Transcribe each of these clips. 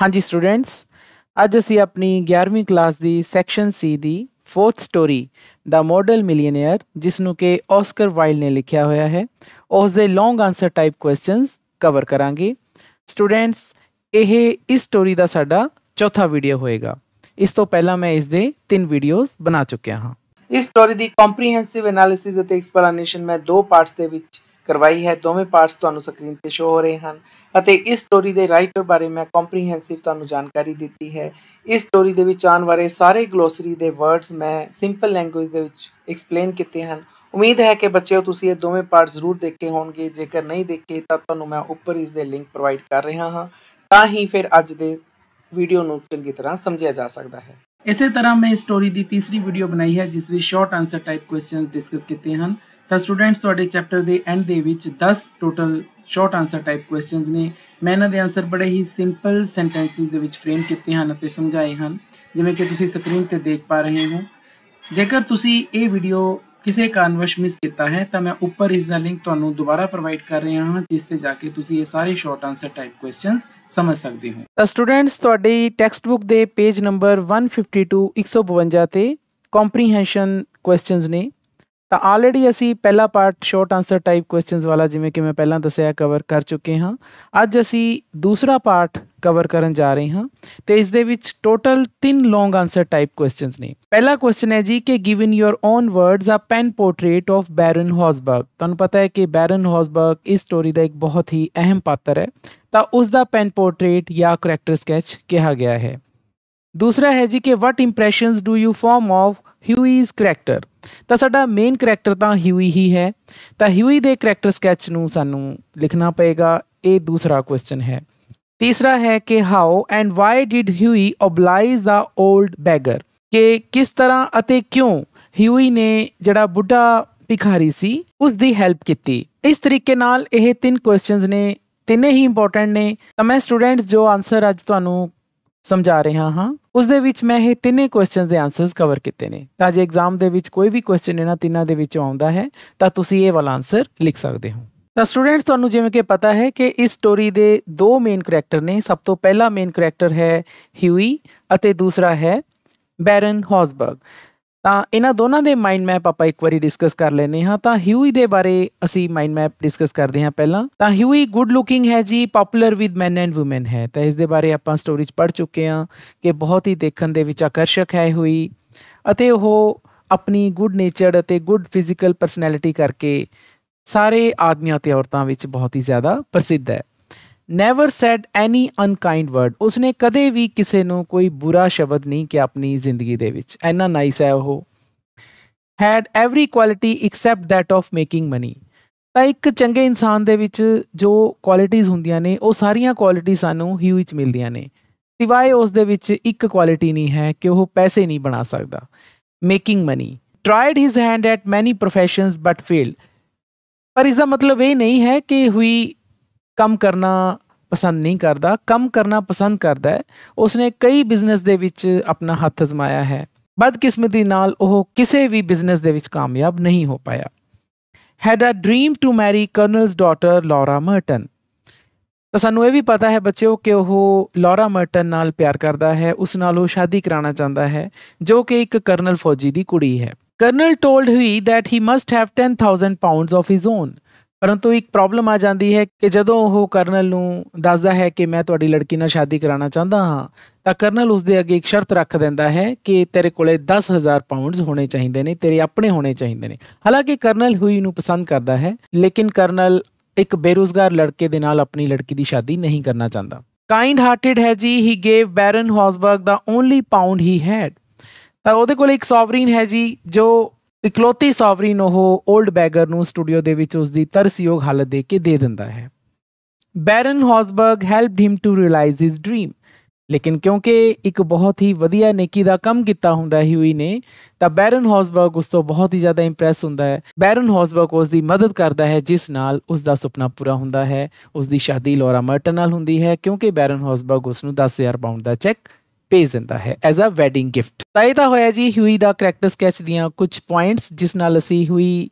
हाँ जी स्टूडेंट्स अज ਅਸੀਂ ਆਪਣੀ 11ਵੀਂ ਕਲਾਸ ਦੀ ਸੈਕਸ਼ਨ ਸੀ ਦੀ ਫੋਰਥ ਸਟੋਰੀ ਦਾ ਮਾਡਲ ਮਿਲੀਅਨੇਅਰ ਜਿਸ ਨੂੰ ਕਿ ਆਸਕਰ ਵਾਈਲ ਨੇ ਲਿਖਿਆ ਹੋਇਆ ਹੈ ਉਸ ਦੇ long answer type questions cover ਕਰਾਂਗੇ ਸਟੂਡੈਂਟਸ ਇਹ ਇਸ ਸਟੋਰੀ ਦਾ ਸਾਡਾ ਚੌਥਾ ਵੀਡੀਓ ਹੋਏਗਾ ਇਸ ਤੋਂ ਪਹਿਲਾਂ ਮੈਂ ਇਸ ਦੇ ਤਿੰਨ ਵੀਡੀਓਜ਼ ਬਣਾ ਚੁੱਕਿਆ ਹਾਂ ਇਸ ਸਟੋਰੀ ਦੀ ਕੰਪਰੀਹੈਂਸਿਵ ਐਨਾਲਿਸਿਸ ਅਤੇ ਐਕਸਪਲੇਨੇਸ਼ਨ ਮੈਂ ਦੋ ਪਾਰਟਸ ਦੇ ਵਿੱਚ ਕਰਵਾਈ ਹੈ ਦੋਵੇਂ ਪਾਰਟਸ ਤੁਹਾਨੂੰ ਸਕਰੀਨ ਤੇ ਸ਼ੋ ਹੋ ਰਹੇ ਹਨ ਅਤੇ ਇਸ ਸਟੋਰੀ ਦੇ ਰਾਈਟਰ ਬਾਰੇ ਮੈਂ ਕੰਪਰੀਹੈਂਸਿਵ ਤੁਹਾਨੂੰ ਜਾਣਕਾਰੀ ਦਿੱਤੀ ਹੈ ਇਸ ਸਟੋਰੀ ਦੇ ਵਿੱਚ ਆਉਣ ਵਾਲੇ ਸਾਰੇ ਗਲੋਸਰੀ ਦੇ ਵਰਡਸ ਮੈਂ ਸਿੰਪਲ ਲੈਂਗੁਏਜ ਦੇ ਵਿੱਚ ਐਕਸਪਲੇਨ ਕੀਤੇ ਹਨ ਉਮੀਦ ਹੈ ਕਿ ਬੱਚਿਓ ਤੁਸੀਂ ਇਹ ਦੋਵੇਂ ਪਾਰਟ ਜ਼ਰੂਰ ਦੇਖੇ ਹੋਣਗੇ ਜੇਕਰ ਨਹੀਂ ਦੇਖੇ ਤਾਂ ਤੁਹਾਨੂੰ ਮੈਂ ਉੱਪਰ ਇਸ ਦੇ ਲਿੰਕ ਪ੍ਰੋਵਾਈਡ ਕਰ ਰਿਹਾ ਹਾਂ ਤਾਂ ਹੀ ਫਿਰ ਅੱਜ ਦੇ ਵੀਡੀਓ ਨੂੰ ਚੰਗੀ ਤਰ੍ਹਾਂ ਸਮਝਿਆ ਜਾ ਸਕਦਾ ਹੈ ਇਸੇ ਤਰ੍ਹਾਂ ਮੈਂ ਇਸ ਸਟੋਰੀ ਦੀ ਤੀਸਰੀ ਵੀਡੀਓ ਬਣਾਈ ਹੈ ਜਿਸ ਵਿੱਚ short answer type questions discuss ਕੀਤੇ ਹਨ ਤਾਂ ਸਟੂਡੈਂਟਸ ਤੁਹਾਡੇ ਚੈਪਟਰ ਦੇ ਐਂਡ ਦੇ ਵਿੱਚ 10 total short answer type questions ਨੇ ਮੈਂ ਇਹਨਾਂ ਦੇ ਆਨਸਰ ਬੜੇ ਹੀ ਸਿੰਪਲ ਸੈਂਟੈਂਸਿਸ ਦੇ ਵਿੱਚ ਫਰੇਮ ਕੀਤੇ ਹਨ ਅਤੇ ਸਮਝਾਏ ਹਨ ਜਿਵੇਂ ਕਿ ਤੁਸੀਂ ਸਕਰੀਨ ਤੇ ਦੇਖ ਪਾ ਰਹੇ ਹੋ ਜੇਕਰ ਤੁਸੀਂ ਇਹ ਵੀਡੀਓ ਕਿਸੇ ਕਾਰਨਵਸ਼ ਮਿਸ ਕੀਤਾ ਹੈ ਤਾਂ ਮੈਂ ਉੱਪਰ ਇਸ ਦਾ ਲਿੰਕ ਤੁਹਾਨੂੰ ਦੁਬਾਰਾ ਪ੍ਰੋਵਾਈਡ ਕਰ ਰਿਹਾ ਹਾਂ ਜਿਸ ਤੇ ਜਾ ਕੇ ਤੁਸੀਂ ਇਹ ਸਾਰੇ ਸ਼ਾਰਟ ਆਨਸਰ ਟਾਈਪ ਕੁਐਸਚਨਸ ਸਮਝ ਸਕਦੇ ਹੋ ਤਾਂ ਸਟੂਡੈਂਟਸ ਤੁਹਾਡੀ ਟੈਕਸਟ ਬੁੱਕ ਦੇ ਪੇਜ ਨੰਬਰ 152 152 ਤੇ ਕੰਪਰੀਹੈਂਸ਼ਨ ਕੁਐਸਚਨਸ ਨੇ तो ऑलरेडी असी पहला part short answer type question वाला जिमें कि मैं पहला दसिया कवर कर चुके हाँ अज असी दूसरा पार्ट कवर कर जा रहे हाँ तो इस टोटल तीन लोंग आंसर टाइप क्वेश्चन ने पहला क्वेश्चन है जी कि give in your own words a pen portrait of Baron Hausberg तुम्हें पता है कि बैरन हॉसबर्ग इस स्टोरी का एक बहुत ही अहम पात्र है तो उसका पेन पोर्ट्रेट या करैक्टर स्कैच कहा गया है दूसरा है जी कि what impression do you form of Hugh Hughie's character ਤਾਂ ਸਾਡਾ ਮੇਨ ਕੈਰੈਕਟਰ ਤਾਂ ਹਿਊਈ ਹੀ ਹੈ ਤਾਂ ਹਿਊਈ ਦੇ ਕੈਰੈਕਟਰ ਸਕੈਚ ਨੂੰ ਸਾਨੂੰ ਲਿਖਣਾ ਪਏਗਾ ਇਹ ਦੂਸਰਾ ਕੁਐਸਚਨ ਹੈ ਤੀਸਰਾ ਹੈ ਕਿ how and why did Hughie oblige the old beggar ਕਿ ਕਿਸ ਤਰ੍ਹਾਂ ਅਤੇ ਕਿਉਂ ਹਿਊਈ ਨੇ ਜਿਹੜਾ ਬੁੱਢਾ ਭਿਖਾਰੀ ਸੀ ਉਸ ਦੀ ਹੈਲਪ ਕੀਤੀ ਇਸ ਤਰੀਕੇ ਨਾਲ ਇਹ ਤਿੰਨ ਕੁਐਸਚਨਸ ਨੇ ਤਿੰਨੇ ਹੀ ਇੰਪੋਰਟੈਂਟ ਨੇ ਤਾਂ ਮੈਂ ਸਟੂਡੈਂਟਸ ਜੋ ਆਨਸਰ ਅੱਜ ਤੁਹਾਨੂੰ ਸਮਝਾ ਰਿਹਾ ਹਾਂ ਉਸ ਦੇ ਵਿੱਚ ਮੈਂ ਇਹ ਤਿੰਨੇ ਕੁਐਸਚਨਸ ਦੇ ਆਨਸਰਸ ਕਵਰ ਕੀਤੇ ਨੇ ਤਾਂ ਜੇ ਐਗਜ਼ਾਮ ਦੇ ਵਿੱਚ ਕੋਈ ਵੀ ਕੁਐਸਚਨ ਇਹਨਾਂ ਤਿੰਨਾਂ ਦੇ ਵਿੱਚੋਂ ਆਉਂਦਾ ਹੈ ਤਾਂ ਤੁਸੀਂ ਇਹ ਵਾਲਾ ਆਨਸਰ ਲਿਖ ਸਕਦੇ ਹੋ ਤਾਂ ਸਟੂਡੈਂਟਸ ਤੁਹਾਨੂੰ ਜਿਵੇਂ ਕਿ ਪਤਾ ਹੈ ਕਿ ਇਸ ਸਟੋਰੀ ਦੇ ਦੋ ਮੇਨ ਕੈਰੈਕਟਰ ਨੇ ਸਭ ਤੋਂ ਪਹਿਲਾ ਮੇਨ ਕੈਰੈਕਟਰ ਹੈ ਹਿਊਈ ਅਤੇ ਦੂਸਰਾ ਹੈ ਬੈਰਨ ਹੌਜ਼ਬਰਗ ਤਾਂ ਇਹਨਾਂ ਦੋਨਾਂ ਦੇ ਮਾਈਂਡ ਮੈਪ ਆਪਾਂ ਇੱਕ ਵਾਰੀ ਡਿਸਕਸ ਕਰ ਲੈਨੇ ਹਾਂ ਤਾਂ ਹਿਊਈ ਦੇ ਬਾਰੇ ਅਸੀਂ ਮਾਈਂਡ ਮੈਪ ਡਿਸਕਸ ਕਰਦੇ ਹਾਂ ਪਹਿਲਾਂ ਤਾਂ ਹਿਊਈ ਗੁੱਡ ਲੁਕਿੰਗ ਹੈ ਜੀ popular with men and women ਹੈ ਤਾਂ ਇਸ ਦੇ ਬਾਰੇ ਆਪਾਂ ਸਟੋਰੀਜ ਪੜ ਚੁੱਕੇ ਹਾਂ ਕਿ ਬਹੁਤ ਹੀ ਦੇਖਣ ਦੇ ਵਿੱਚ ਆਕਰਸ਼ਕ ਹੈ ਹਿਊਈ ਅਤੇ ਉਹ ਆਪਣੀ ਗੁੱਡ ਨੇਚਰਡ ਅਤੇ ਗੁੱਡ ਫਿਜ਼ੀਕਲ ਪਰਸਨੈਲਿਟੀ ਕਰਕੇ ਸਾਰੇ ਆਦਮੀਆਂ ਤੇ ਔਰਤਾਂ ਵਿੱਚ ਬਹੁਤ ਹੀ ਜ਼ਿਆਦਾ ਪ੍ਰਸਿੱਧ ਹੈ never said any unkind word ਉਸਨੇ ਕਦੇ ਵੀ ਕਿਸੇ ਨੂੰ ਕੋਈ ਬੁਰਾ ਸ਼ਬਦ ਨਹੀਂ ਕਿ ਆਪਣੀ ਜ਼ਿੰਦਗੀ ਦੇ ਵਿੱਚ ਐਨਾ ਨਾਈਸ ਹੈ ਉਹ had every quality except that of making money ਤਾਂ ਇੱਕ ਚੰਗੇ ਇਨਸਾਨ ਦੇ ਵਿੱਚ ਜੋ ਕੁਆਲਿਟੀਆਂ ਹੁੰਦੀਆਂ ਨੇ ਉਹ ਸਾਰੀਆਂ ਕੁਆਲਿਟੀ ਸਾਨੂੰ ਹੀ ਵਿੱਚ ਮਿਲਦੀਆਂ ਨੇ ਸਿਵਾਏ ਉਸ ਦੇ ਵਿੱਚ ਇੱਕ ਕੁਆਲਿਟੀ ਨਹੀਂ ਹੈ ਕਿ ਉਹ ਪੈਸੇ ਨਹੀਂ ਬਣਾ ਸਕਦਾ making money tried his hand at many professions but failed ਪਰ ਇਸ ਦਾ ਮਤਲਬ ਇਹ ਨਹੀਂ ਹੈ ਕਿ ਹੁਈ ਕੰਮ ਕਰਨਾ ਪਸੰਦ ਨਹੀਂ ਕਰਦਾ ਕੰਮ ਕਰਨਾ ਪਸੰਦ ਕਰਦਾ ਹੈ ਉਸਨੇ ਕਈ ਬਿਜ਼ਨਸ ਦੇ ਵਿੱਚ ਆਪਣਾ ਹੱਥ ਅਜ਼ਮਾਇਆ ਹੈ ਬਦਕਿਸਮਤੀ ਨਾਲ ਉਹ ਕਿਸੇ ਵੀ ਬਿਜ਼ਨਸ ਦੇ ਵਿੱਚ ਕਾਮਯਾਬ ਨਹੀਂ ਹੋ ਪਾਇਆ had a dream to marry colonel's daughter Laura Merton ਤਾਂ ਸਾਨੂੰ ਇਹ ਵੀ ਪਤਾ ਹੈ ਬੱਚਿਓ ਕਿ ਉਹ ਲੌਰਾ ਮਰਟਨ ਨਾਲ ਪਿਆਰ ਕਰਦਾ ਹੈ ਉਸ ਨਾਲ ਉਹ ਸ਼ਾਦੀ ਕਰਾਉਣਾ ਚਾਹੁੰਦਾ ਹੈ ਜੋ ਕਿ ਇੱਕ ਕਰਨਲ ਫੌਜੀ ਦੀ ਕੁੜੀ ਹੈ colonel told he that he must have 10000 pounds of his own ਪਰੰਤੂ ਇੱਕ ਪ੍ਰੋਬਲਮ ਆ ਜਾਂਦੀ ਹੈ ਕਿ ਜਦੋਂ ਉਹ ਕਰਨਲ ਨੂੰ ਦੱਸਦਾ ਹੈ ਕਿ ਮੈਂ ਤੁਹਾਡੀ ਲੜਕੀ ਨਾਲ ਸ਼ਾਦੀ ਕਰਾਉਣਾ ਚਾਹੁੰਦਾ ਹਾਂ ਤਾਂ ਕਰਨਲ ਉਸ ਦੇ ਅੱਗੇ ਇੱਕ ਸ਼ਰਤ ਰੱਖ ਦਿੰਦਾ ਹੈ ਕਿ ਤੇਰੇ ਕੋਲੇ 10000 ਪਾਉਂਡਸ ਹੋਣੇ ਚਾਹੀਦੇ ਨੇ ਤੇਰੇ ਆਪਣੇ ਹੋਣੇ ਚਾਹੀਦੇ ਨੇ ਹਾਲਾਂਕਿ ਕਰਨਲ ਹੁਈ ਨੂੰ ਪਸੰਦ ਕਰਦਾ ਹੈ ਲੇਕਿਨ ਕਰਨਲ ਇੱਕ ਬੇਰੋਜ਼ਗਾਰ ਲੜਕੇ ਦੇ ਨਾਲ ਆਪਣੀ ਲੜਕੀ ਦੀ ਸ਼ਾਦੀ ਨਹੀਂ ਕਰਨਾ ਚਾਹੁੰਦਾ ਕਾਈਂਡ ਹਾਰਟਡ ਹੈ ਜੀ he gave Baron Hausberg the only pound he had ਤਾਂ ਉਹਦੇ ਕੋਲ ਇੱਕ ਸੋਵਰੀਨ ਹੈ ਜੀ ਜੋ ਇਕਲੌਤੀ ਸੌਵਰੀਨ ਉਹ 올ਡ ਬੈਗਰ ਨੂੰ ਸਟੂਡੀਓ ਦੇ ਵਿੱਚ ਉਸ ਦੀ ਤਰਸਯੋਗ ਹਾਲਤ ਦੇ ਕੇ ਦੇ ਦਿੰਦਾ ਹੈ Baron Hausberg helped him to realise his dream ਲੇਕਿਨ ਕਿਉਂਕਿ ਇੱਕ ਬਹੁਤ ਹੀ ਵਧੀਆ ਨੇਕੀ ਦਾ ਕੰਮ ਕੀਤਾ ਹੁੰਦਾ ਹੀ ਹੋਈ ਨੇ ਤਾਂ ਬੈਰਨ ਹੌਸਬਰਗ ਉਸ ਤੋਂ ਬਹੁਤ ਹੀ ਜ਼ਿਆਦਾ ਇੰਪ੍ਰੈਸ ਹੁੰਦਾ ਹੈ ਬੈਰਨ ਹੌਸਬਰਗ ਉਸ ਦੀ ਮਦਦ ਕਰਦਾ ਹੈ ਜਿਸ ਨਾਲ ਉਸ ਦਾ ਸੁਪਨਾ ਪੂਰਾ ਹੁੰਦਾ ਹੈ ਉਸ ਦੀ ਸ਼ਾਦੀ ਲੋਰਾ ਮਰਟਨ ਨਾਲ ਹੁੰਦੀ ਹੈ ਕਿਉਂਕਿ ਬੈਰਨ ਹੌਸਬਰਗ ਉਸ ਨੂੰ 10000 ਪਾਉਂਡ ਦਾ ਚੈੱਕ ਭੇਜ ਦਿੰਦਾ ਹੈ ਐਜ਼ ਅ ਵੈਡਿੰਗ ਗਿਫਟ ਤਾਂ ਇਹ ਤਾਂ ਹੋਇਆ ਜੀ ਹਿਊਈ ਦਾ ਕੈਰੈਕਟਰ ਸਕੈਚ ਦੀਆਂ ਕੁਝ ਪੁਆਇੰਟਸ ਜਿਸ ਨਾਲ ਅਸੀਂ ਹਿਊਈ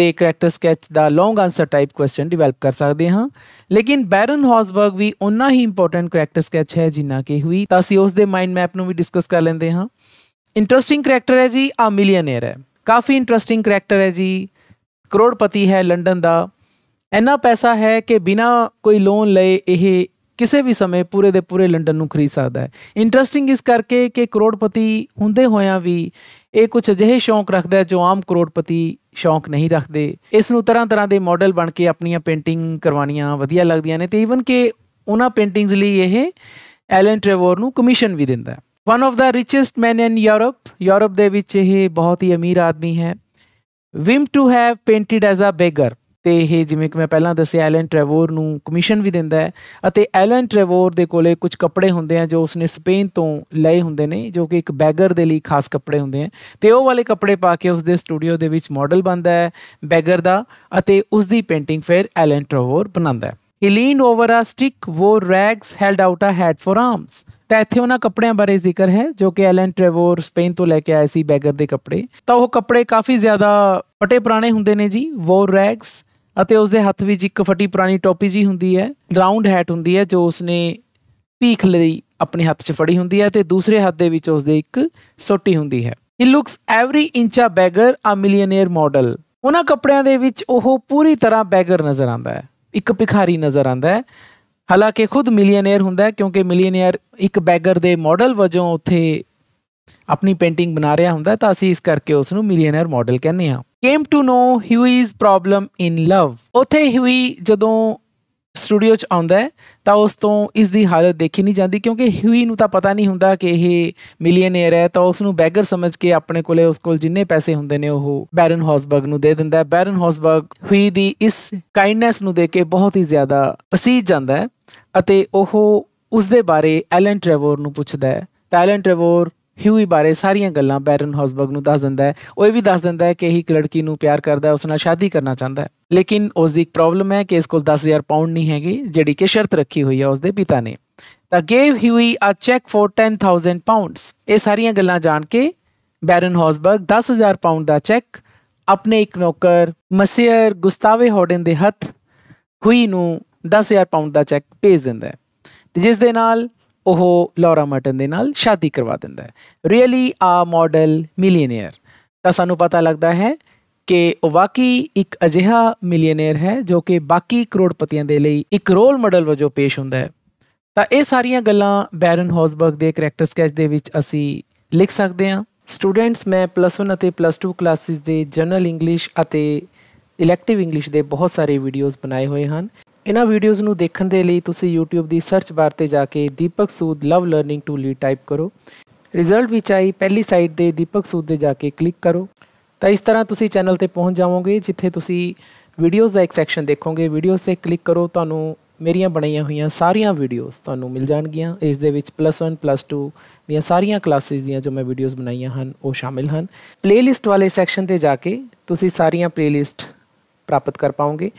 ਦੇ ਕੈਰੈਕਟਰ ਸਕੈਚ ਦਾ long answer type question develop ਕਰ ਸਕਦੇ ਹਾਂ ਲੇਕਿਨ ਬੈਰਨ ਹੌਸਬਰਗ ਵੀ ਉਨਾ ਹੀ ਇੰਪੋਰਟੈਂਟ ਕੈਰੈਕਟਰ ਸਕੈਚ ਹੈ ਜਿੰਨਾ ਕਿ ਹਿਊਈ ਤਾਂ ਅਸੀਂ ਉਸ ਦੇ ਮਾਈਂਡ ਮੈਪ ਨੂੰ ਵੀ ਡਿਸਕਸ ਕਰ ਲੈਂਦੇ ਹਾਂ ਇੰਟਰਸਟਿੰਗ ਕੈਰੈਕਟਰ ਹੈ ਜੀ ਆ ਮਿਲੀਅਨੇਅਰ ਹੈ ਕਾਫੀ ਇੰਟਰਸਟਿੰਗ ਕੈਰੈਕਟਰ ਹੈ ਜੀ ਕਰੋੜਪਤੀ ਹੈ ਲੰਡਨ ਦਾ ਇੰਨਾ ਪੈਸਾ ਹੈ ਕਿ ਬਿਨਾ ਕੋਈ ਲੋਨ ਲਏ ਇਹ ਕਿਸੇ ਵੀ ਸਮੇਂ ਪੂਰੇ ਦੇ ਪੂਰੇ ਲੰਡਨ ਨੂੰ ਖਰੀਦ ਸਕਦਾ ਹੈ ਇੰਟਰਸਟਿੰਗ ਇਸ ਕਰਕੇ ਕਿ ਕਰੋੜਪਤੀ ਹੁੰਦੇ ਹੋਇਆਂ ਵੀ ਇਹ ਕੁਝ ਅਜਿਹੇ ਸ਼ੌਂਕ ਰੱਖਦਾ ਹੈ ਜੋ ਆਮ ਕਰੋੜਪਤੀ ਸ਼ੌਂਕ ਨਹੀਂ ਰੱਖਦੇ ਇਸ ਨੂੰ ਤਰ੍ਹਾਂ ਤਰ੍ਹਾਂ ਦੇ ਮਾਡਲ ਬਣ ਕੇ ਆਪਣੀਆਂ ਪੇਂਟਿੰਗ ਕਰਵਾਣੀਆਂ ਵਧੀਆ ਲੱਗਦੀਆਂ ਨੇ ਤੇ ਈਵਨ ਕਿ ਉਹਨਾਂ ਪੇਂਟਿੰਗਸ ਲਈ ਇਹ ਐਲਨ ਟ੍ਰੇਵੋਰ ਨੂੰ ਕਮਿਸ਼ਨ ਵੀ ਦਿੰਦਾ ਹੈ one of the richest man in Europe Europe ਦੇ ਵਿੱਚ ਇਹ ਬਹੁਤ ਹੀ ਅਮੀਰ ਆਦਮੀ ਹੈ whim to have painted as a beggar ਤੇ ਇਹ ਜਿਵੇਂ ਕਿ ਮੈਂ ਪਹਿਲਾਂ ਦੱਸਿਆ ਐਲਨ ਟ੍ਰੈਵੋਰ ਨੂੰ ਕਮਿਸ਼ਨ ਵੀ ਦਿੰਦਾ ਹੈ ਅਤੇ ਐਲਨ ਟ੍ਰੈਵੋਰ ਦੇ ਕੋਲੇ ਕੁਝ ਕੱਪੜੇ ਹੁੰਦੇ ਆ ਜੋ ਉਸਨੇ ਸਪੇਨ ਤੋਂ ਲਏ ਹੁੰਦੇ ਨੇ ਜੋ ਕਿ ਇੱਕ ਬੈਗਰ ਦੇ ਲਈ ਖਾਸ ਕੱਪੜੇ ਹੁੰਦੇ ਆ ਤੇ ਉਹ ਵਾਲੇ ਕੱਪੜੇ ਪਾ ਕੇ ਉਸਦੇ ਸਟੂਡੀਓ ਦੇ ਵਿੱਚ ਮਾਡਲ ਬਣਦਾ ਹੈ ਬੈਗਰ ਦਾ ਅਤੇ ਉਸ ਦੀ ਪੇਂਟਿੰਗ ਫਿਰ ਐਲਨ ਟ੍ਰੈਵੋਰ ਬਣਾਉਂਦਾ ਹੈ ਹੀ ਲੀਨਡ over a stick wore rags held out a hat for alms ਤਾਂ ਇੱਥੇ ਉਹਨਾਂ ਕੱਪੜਿਆਂ ਬਾਰੇ ਜ਼ਿਕਰ ਹੈ ਜੋ ਕਿ ਐਲਨ ਟ੍ਰੇਵੋਰ ਸਪੇਨ ਤੋਂ ਲੈ ਕੇ ਆਏ ਸੀ ਬੈਗਰ ਦੇ ਕੱਪੜੇ ਤਾਂ ਉਹ ਕੱਪੜੇ ਕਾਫੀ ਜ਼ਿਆਦਾ ਫਟੇ ਪੁਰਾਣੇ ਹੁੰਦੇ ਨੇ ਜੀ ਵੋ ਰੈਗਸ ਅਤੇ ਉਸ ਦੇ ਹੱਥ ਵਿੱਚ ਇੱਕ ਫਟੀ ਪੁਰਾਣੀ ਟੋਪੀ ਜੀ ਹੁੰਦੀ ਹੈ ਰਾਉਂਡ ਹੈਟ ਹੁੰਦੀ ਹੈ ਜੋ ਉਸਨੇ ਭੀਖ ਲਈ ਆਪਣੇ ਹੱਥ 'ਚ ਫੜੀ ਹੁੰਦੀ ਹੈ ਤੇ ਦੂਸਰੇ ਹੱਥ ਦੇ ਵਿੱਚ ਉਸ ਦੇ ਇੱਕ ਸੋਟੀ ਹੁੰਦੀ ਹੈ he looks every inch a beggar a millionaire model ਉਹਨਾਂ ਕੱਪੜਿਆਂ ਦੇ ਵਿੱਚ ਉਹ ਪੂਰੀ ਤਰ੍ਹਾਂ ਬੈਗਰ ਨਜ਼ਰ ਆਉਂਦਾ ਹੈ ਇੱਕ ਭਿਖਾਰੀ ਨਜ਼ਰ ਆਉਂਦਾ ਹੈ ਹਾਲਾਂਕਿ ਖੁਦ ਮਿਲੀਅਨੇਅਰ ਹੁੰਦਾ ਹੈ ਕਿਉਂਕਿ ਮਿਲੀਅਨੇਅਰ ਇੱਕ ਬੈਗਰ ਦੇ ਮਾਡਲ ਵਜੋਂ ਉੱਥੇ ਆਪਣੀ ਪੇਂਟਿੰਗ ਬਣਾ ਰਿਹਾ ਹੁੰਦਾ ਤਾਂ ਅਸੀਂ ਇਸ ਕਰਕੇ ਉਸ ਨੂੰ ਮਿਲੀਅਨੇਅਰ ਮਾਡਲ ਕਹਿੰਦੇ ਹਾਂ came to know Hughie's problem in love ਉਥੇ ਹਿਊਈ ਜਦੋਂ ਸਟੂਡੀਓ 'ਚ ਆਉਂਦਾ ਹੈ ਤਾਂ ਉਸ ਤੋਂ ਇਸ ਦੀ ਹਾਲਤ ਦੇਖੀ ਨਹੀਂ ਜਾਂਦੀ ਕਿਉਂਕਿ ਹਿਊਈ ਨੂੰ ਤਾਂ ਪਤਾ ਨਹੀਂ ਹੁੰਦਾ ਕਿ ਇਹ ਮਿਲੀਅਨੇਅਰ ਹੈ ਤਾਂ ਉਸ ਨੂੰ ਬੈਗਰ ਸਮਝ ਕੇ ਆਪਣੇ ਕੋਲੇ ਉਸ ਕੋਲ ਜਿੰਨੇ ਪੈਸੇ ਹੁੰਦੇ ਨੇ ਉਹ ਬੈਰਨ ਹੌਸਬਰਗ ਨੂੰ ਦੇ ਦਿੰਦਾ ਹੈ ਬੈਰਨ ਹੌਸਬਰਗ ਹਿਊਈ ਦੀ ਇਸ ਕਾਈਂਡਨੈਸ ਨੂੰ ਦੇਖ ਕੇ ਬਹੁਤ ਹੀ ਜ਼ਿਆਦਾ ਪਸੀਜ ਜਾਂਦਾ ਹੈ ਅਤੇ ਉਹ ਉਸ ਦੇ ਬਾਰੇ ਐਲਨ ਟ੍ਰੇਵੋਰ ਨੂੰ ਪੁੱਛਦਾ ਹੈ ਤਾਂ ਐਲਨ ਟ੍ਰੇਵੋਰ ਹਿਊਈ ਬਾਰੇ ਸਾਰੀਆਂ ਗੱਲਾਂ ਬੈਰਨ ਹਾਊਸਬਰਗ ਨੂੰ ਦੱਸ ਦਿੰਦਾ ਹੈ ਉਹ ਇਹ ਵੀ ਦੱਸ ਦਿੰਦਾ ਹੈ ਕਿ ਇਹ ਇੱਕ ਲੜਕੀ ਨੂੰ ਪਿਆਰ ਕਰਦਾ ਹੈ ਉਸ ਨਾਲ ਸ਼ਾਦੀ ਕਰਨਾ ਚਾਹੁੰਦਾ ਹੈ ਲੇਕਿਨ ਉਸ ਦੀ ਪ੍ਰੋਬਲਮ ਹੈ ਕਿ ਇਸ ਕੋਲ 10000 ਪਾਉਂਡ ਨਹੀਂ ਹੈਗੀ ਜਿਹੜੀ ਕਿ ਸ਼ਰਤ ਰੱਖੀ ਹੋਈ ਹੈ ਉਸ ਦੇ ਪਿਤਾ ਨੇ ਤਾਂ gave Hughie a cheque for 10000 pounds ਇਹ ਸਾਰੀਆਂ ਗੱਲਾਂ ਜਾਣ ਕੇ ਬੈਰਨ ਹਾਊਸਬਰਗ 10000 ਪਾਉਂਡ ਦਾ ਚੈੱਕ ਆਪਣੇ ਇੱਕ ਨੌਕਰ ਮਸੀਅਰ ਗੁਸਤਾਵੇ ਹੌਡਨ ਦੇ ਹੱਥ ਹੁਈ ਨੂੰ 10000 ਪਾਉਂਡ ਦਾ ਚੈੱਕ ਭੇਜ ਦਿੰਦਾ ਹੈ ਜਿਸ ਦੇ ਨਾਲ ਉਹ ਲੌਰਾ ਮਟਨ ਦੇ ਨਾਲ ਸ਼ਾਦੀ ਕਰਵਾ ਦਿੰਦਾ ਹੈ ਰੀਅਲੀ ਆ ਮਾਡਲ ਮਿਲੀਅਨੇਅਰ ਤਾਂ ਸਾਨੂੰ ਪਤਾ ਲੱਗਦਾ ਹੈ ਕਿ ਉਹ ਵਾਕਈ ਇੱਕ ਅਜਿਹਾ ਮਿਲੀਅਨੇਅਰ ਹੈ ਜੋ ਕਿ ਬਾਕੀ ਕਰੋੜਪਤੀਆਂ ਦੇ ਲਈ ਇੱਕ ਰੋਲ ਮਾਡਲ ਵਜੋਂ ਪੇਸ਼ ਹੁੰਦਾ ਹੈ ਤਾਂ ਇਹ ਸਾਰੀਆਂ ਗੱਲਾਂ ਬੈਰਨ ਹੌਜ਼ਬਰਗ ਦੇ ਕੈਰੈਕਟਰ ਸਕੈਚ ਦੇ ਵਿੱਚ ਅਸੀਂ ਲਿਖ ਸਕਦੇ ਹਾਂ ਸਟੂਡੈਂਟਸ ਮੈਂ ਪਲੱਸ 1 ਅਤੇ ਪਲੱਸ 2 ਕਲਾਸਿਸ ਦੇ ਜਨਰਲ ਇੰਗਲਿਸ਼ ਅਤੇ ਇਲੈਕਟਿਵ ਇੰਗਲਿਸ਼ ਦੇ ਬਹੁਤ ਸਾਰੇ ਵੀਡੀਓਜ਼ ਬਣਾਏ ਹੋਏ ਹਨ ਇਹਨਾਂ ਵੀਡੀਓਜ਼ ਨੂੰ ਦੇਖਣ ਦੇ ਲਈ ਤੁਸੀਂ YouTube ਦੀ ਸਰਚ ਬਾਰ ਤੇ ਜਾ ਕੇ Deepak Sood love learning tool ਹੀ ਟਾਈਪ ਕਰੋ ਰਿਜ਼ਲਟ ਵਿੱਚ ਆਈ ਪਹਿਲੀ ਸਾਈਟ ਦੇ ਦੀਪਕ ਸੂਦ ਦੇ ਜਾ ਕੇ ਕਲਿੱਕ ਕਰੋ ਤਾਂ ਇਸ ਤਰ੍ਹਾਂ ਤੁਸੀਂ ਚੈਨਲ ਤੇ ਪਹੁੰਚ ਜਾਵੋਗੇ ਜਿੱਥੇ ਤੁਸੀਂ ਵੀਡੀਓਜ਼ ਦਾ ਇੱਕ ਸੈਕਸ਼ਨ ਦੇਖੋਗੇ ਵੀਡੀਓਜ਼ ਤੇ ਕਲਿੱਕ ਕਰੋ ਤੁਹਾਨੂੰ ਮੇਰੀਆਂ ਬਣਾਈਆਂ ਹੋਈਆਂ ਸਾਰੀਆਂ ਵੀਡੀਓਜ਼ ਤੁਹਾਨੂੰ ਮਿਲ ਜਾਣਗੀਆਂ ਇਸ ਦੇ ਵਿੱਚ +1 +2 ਦੀਆਂ ਸਾਰੀਆਂ ਕਲਾਸਿਸ ਦੀਆਂ ਜੋ ਮੈਂ ਵੀਡੀਓਜ਼ ਬਣਾਈਆਂ ਹਨ ਉਹ ਸ਼ਾਮਿਲ ਹਨ ਪਲੇਲਿਸਟ ਵਾਲੇ ਸੈਕਸ਼ਨ ਤੇ ਜਾ ਕੇ ਤੁਸੀਂ ਸਾਰੀਆਂ ਪਲੇਲਿਸਟ ਪ੍ਰਾਪਤ ਕਰ ਪਾਓਗੇ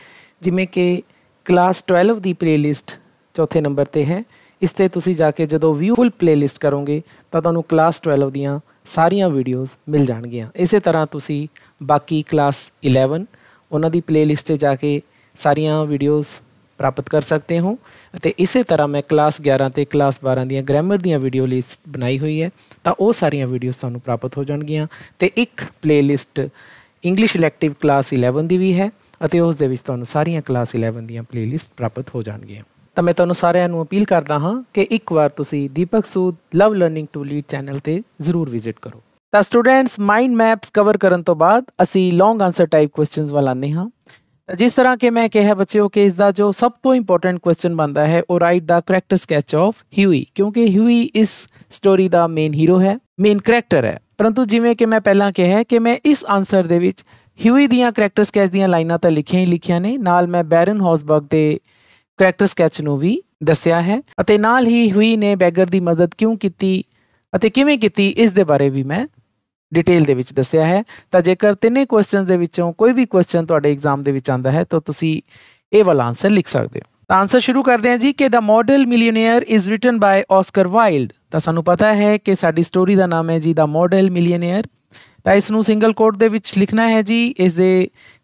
ਜਿਵੇਂ ਕਿ ਕਲਾਸ 12 ਦੀ ਪਲੇਲਿਸਟ ਚੌਥੇ ਨੰਬਰ ਤੇ ਹੈ ਇਸ ਤੇ ਤੁਸੀਂ ਜਾ ਕੇ ਜਦੋਂ ਵਿਊ ਫੁੱਲ ਪਲੇਲਿਸਟ ਕਰੋਗੇ ਤਾਂ ਤੁਹਾਨੂੰ ਕਲਾਸ 12 ਦੀਆਂ ਸਾਰੀਆਂ ਵੀਡੀਓਜ਼ ਮਿਲ ਜਾਣਗੀਆਂ ਇਸੇ ਤਰ੍ਹਾਂ ਤੁਸੀਂ ਬਾਕੀ ਕਲਾਸ 11 ਉਹਨਾਂ ਦੀ ਪਲੇਲਿਸਟ ਤੇ ਜਾ ਕੇ ਸਾਰੀਆਂ ਵੀਡੀਓਜ਼ ਪ੍ਰਾਪਤ ਕਰ ਸਕਦੇ ਹੋ ਅਤੇ ਇਸੇ ਤਰ੍ਹਾਂ ਮੈਂ ਕਲਾਸ 11 ਤੇ ਕਲਾਸ 12 ਦੀਆਂ ਗ੍ਰਾਮਰ ਦੀਆਂ ਵੀਡੀਓ ਲਿਸਟ ਬਣਾਈ ਹੋਈ ਹੈ ਤਾਂ ਉਹ ਸਾਰੀਆਂ ਵੀਡੀਓਜ਼ ਤੁਹਾਨੂੰ ਪ੍ਰਾਪਤ ਹੋ ਜਾਣਗੀਆਂ ਤੇ ਇੱਕ ਪਲੇਲਿਸਟ ਇੰਗਲਿਸ਼ ਇਲੈਕਟਿਵ ਕਲਾਸ 11 ਦੀ ਵੀ ਹੈ ਅਤੇ ਉਸ ਦੇ ਵਿੱਚ ਤੁਹਾਨੂੰ ਸਾਰੀਆਂ ਕਲਾਸ 11 ਦੀਆਂ ਪਲੇਲਿਸਟ ਪ੍ਰਾਪਤ ਹੋ ਜਾਣਗੀਆਂ ਤਾਂ ਮੈਂ ਤੁਹਾਨੂੰ ਸਾਰਿਆਂ ਨੂੰ ਅਪੀਲ ਕਰਦਾ ਹਾਂ ਕਿ ਇੱਕ ਵਾਰ ਤੁਸੀਂ Deepak Sood love learning to lead channel ਤੇ ਜ਼ਰੂਰ ਵਿਜ਼ਿਟ ਕਰੋ ਤਾਂ ਸਟੂਡੈਂਟਸ ਮਾਈਂਡ ਮੈਪਸ ਕਵਰ ਕਰਨ ਤੋਂ ਬਾਅਦ ਅਸੀਂ ਲੌਂਗ ਆਨਸਰ ਟਾਈਪ ਕੁਐਸਚਨਸ ਵੱਲ ਆਨੇ ਹਾਂ ਤਾਂ ਜਿਸ ਤਰ੍ਹਾਂ ਕਿ ਮੈਂ ਕਿਹਾ ਬੱਚਿਓ ਕਿ ਇਸ ਦਾ ਜੋ ਸਭ ਤੋਂ ਇੰਪੋਰਟੈਂਟ ਕੁਐਸਚਨ ਬਣਦਾ ਹੈ ਉਹ write the character sketch of Hughie ਕਿਉਂਕਿ ਹਿਊਈ ਇਸ ਸਟੋਰੀ ਦਾ ਮੇਨ ਹੀਰੋ ਹੈ ਮੇਨ ਕਰੈਕਟਰ ਹੈ ਪਰੰਤੂ ਜਿਵੇਂ ਕਿ ਮੈਂ ਪਹਿਲਾਂ ਕਿਹਾ ਕਿ ਮੈਂ ਇਸ ਆਨਸਰ ਦੇ ਵਿੱਚ ਹਿਊਈ ਦੀਆਂ ਕੈਰੈਕਟਰ ਸਕੈਚ ਦੀਆਂ ਲਾਈਨਾਂ ਤਾਂ ਲਿਖੀਆਂ ਹੀ ਲਿਖੀਆਂ ਨੇ ਨਾਲ ਮੈਂ ਬੈਰਨ ਹੌਸਬਰਗ ਦੇ ਕੈਰੈਕਟਰ ਸਕੈਚ ਨੂੰ ਵੀ ਦੱਸਿਆ ਹੈ ਅਤੇ ਨਾਲ ਹੀ ਹਿਊਈ ਨੇ ਬੈਗਰ ਦੀ ਮਦਦ ਕਿਉਂ ਕੀਤੀ ਅਤੇ ਕਿਵੇਂ ਕੀਤੀ ਇਸ ਦੇ ਬਾਰੇ ਵੀ ਮੈਂ ਡਿਟੇਲ ਦੇ ਵਿੱਚ ਦੱਸਿਆ ਹੈ ਤਾਂ ਜੇਕਰ ਤਿੰਨੇ ਕੁਐਸਚਨਸ ਦੇ ਵਿੱਚੋਂ ਕੋਈ ਵੀ ਕੁਐਸਚਨ ਤੁਹਾਡੇ ਐਗਜ਼ਾਮ ਦੇ ਵਿੱਚ ਆਂਦਾ ਹੈ ਤਾਂ ਤੁਸੀਂ ਇਹ ਵਾਲਾ ਆਨਸਰ ਲਿਖ ਸਕਦੇ ਹੋ ਤਾਂ ਆਨਸਰ ਸ਼ੁਰੂ ਕਰਦੇ ਹਾਂ ਜੀ ਕਿ the model millionaire is written by Oscar Wilde ਤਾਂ ਸਾਨੂੰ ਪਤਾ ਹੈ ਕਿ ਸਾਡੀ ਸਟੋਰੀ ਦਾ ਨਾਮ ਹੈ ਜੀ ਦਾ ਮਾਡਲ ਮਿਲੀਅਨੇਅਰ ਤਾਂ ਇਸ ਨੂੰ ਸਿੰਗਲ ਕੋਟ ਦੇ ਵਿੱਚ ਲਿਖਣਾ ਹੈ ਜੀ ਇਸ ਦੇ